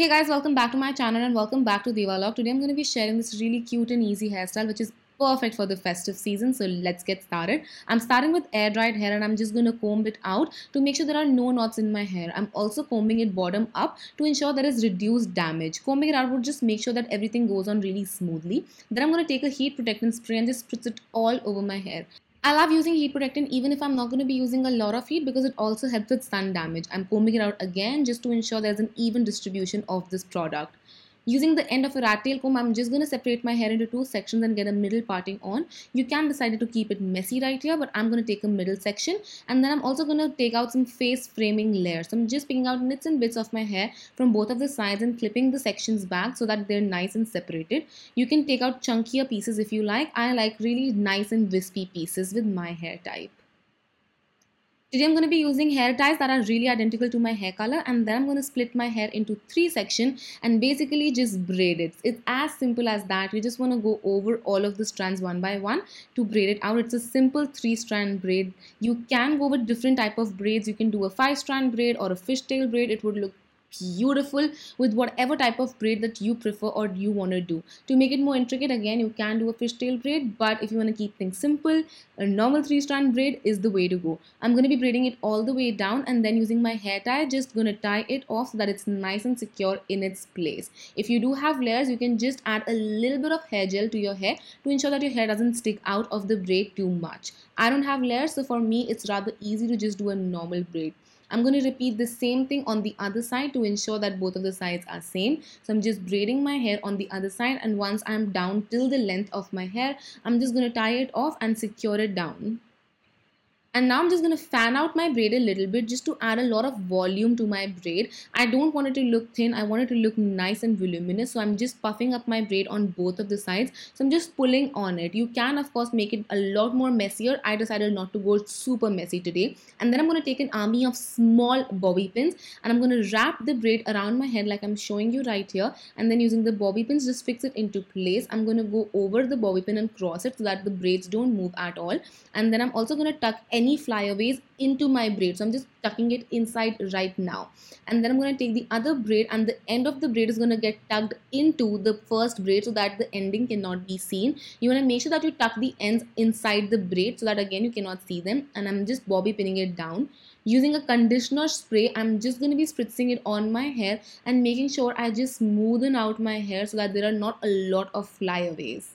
Hey guys, welcome back to my channel and welcome back to Devalog. Today I'm going to be sharing this really cute and easy hairstyle which is perfect for the festive season so let's get started i'm starting with air dried hair and i'm just going to comb it out to make sure there are no knots in my hair i'm also combing it bottom up to ensure there is reduced damage combing it out would just make sure that everything goes on really smoothly then i'm going to take a heat protectant spray and just spritz it all over my hair I love using heat protectant even if I'm not going to be using a lot of heat because it also helps with sun damage. I'm combing it out again just to ensure there's an even distribution of this product. Using the end of a rat tail comb, I'm just going to separate my hair into two sections and get a middle parting on. You can decide to keep it messy right here, but I'm going to take a middle section and then I'm also going to take out some face framing layers. So I'm just picking out nits and bits of my hair from both of the sides and clipping the sections back so that they're nice and separated. You can take out chunkier pieces if you like. I like really nice and wispy pieces with my hair type. Today I'm going to be using hair ties that are really identical to my hair color and then I'm going to split my hair into three sections and basically just braid it. It's as simple as that. You just want to go over all of the strands one by one to braid it out. It's a simple three strand braid. You can go with different type of braids. You can do a five strand braid or a fishtail braid. It would look beautiful with whatever type of braid that you prefer or you want to do. To make it more intricate, again, you can do a fishtail braid, but if you want to keep things simple, a normal three strand braid is the way to go. I'm going to be braiding it all the way down and then using my hair tie, just going to tie it off so that it's nice and secure in its place. If you do have layers, you can just add a little bit of hair gel to your hair to ensure that your hair doesn't stick out of the braid too much. I don't have layers, so for me, it's rather easy to just do a normal braid. I'm going to repeat the same thing on the other side to to ensure that both of the sides are same. So I'm just braiding my hair on the other side and once I'm down till the length of my hair, I'm just going to tie it off and secure it down and now I'm just going to fan out my braid a little bit just to add a lot of volume to my braid. I don't want it to look thin. I want it to look nice and voluminous. So I'm just puffing up my braid on both of the sides. So I'm just pulling on it. You can of course make it a lot more messier. I decided not to go super messy today. And then I'm going to take an army of small bobby pins and I'm going to wrap the braid around my head like I'm showing you right here. And then using the bobby pins, just fix it into place. I'm going to go over the bobby pin and cross it so that the braids don't move at all. And then I'm also going to tuck any flyaways into my braid so I'm just tucking it inside right now and then I'm going to take the other braid and the end of the braid is going to get tucked into the first braid so that the ending cannot be seen you want to make sure that you tuck the ends inside the braid so that again you cannot see them and I'm just bobby pinning it down using a conditioner spray I'm just going to be spritzing it on my hair and making sure I just smoothen out my hair so that there are not a lot of flyaways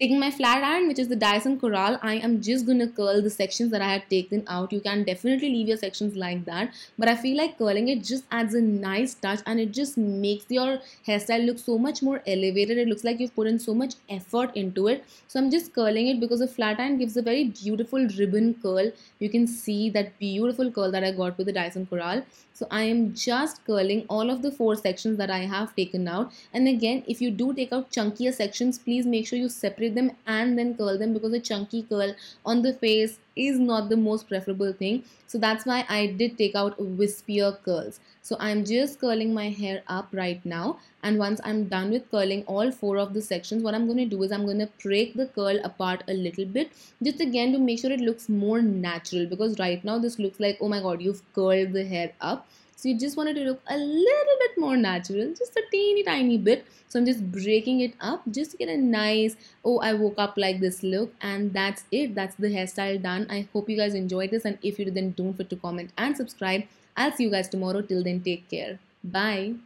Taking my flat iron, which is the Dyson Coral, I am just gonna curl the sections that I have taken out. You can definitely leave your sections like that, but I feel like curling it just adds a nice touch and it just makes your hairstyle look so much more elevated. It looks like you've put in so much effort into it. So I'm just curling it because the flat iron gives a very beautiful ribbon curl. You can see that beautiful curl that I got with the Dyson Coral. So I am just curling all of the four sections that I have taken out. And again, if you do take out chunkier sections, please make sure you separate them and then curl them because a chunky curl on the face is not the most preferable thing so that's why I did take out wispier curls so I'm just curling my hair up right now and once I'm done with curling all four of the sections what I'm going to do is I'm going to break the curl apart a little bit just again to make sure it looks more natural because right now this looks like oh my god you've curled the hair up so you just wanted to look a little bit more natural, just a teeny tiny bit. So I'm just breaking it up just to get a nice, oh, I woke up like this look. And that's it. That's the hairstyle done. I hope you guys enjoyed this. And if you did, then don't forget to comment and subscribe. I'll see you guys tomorrow. Till then, take care. Bye.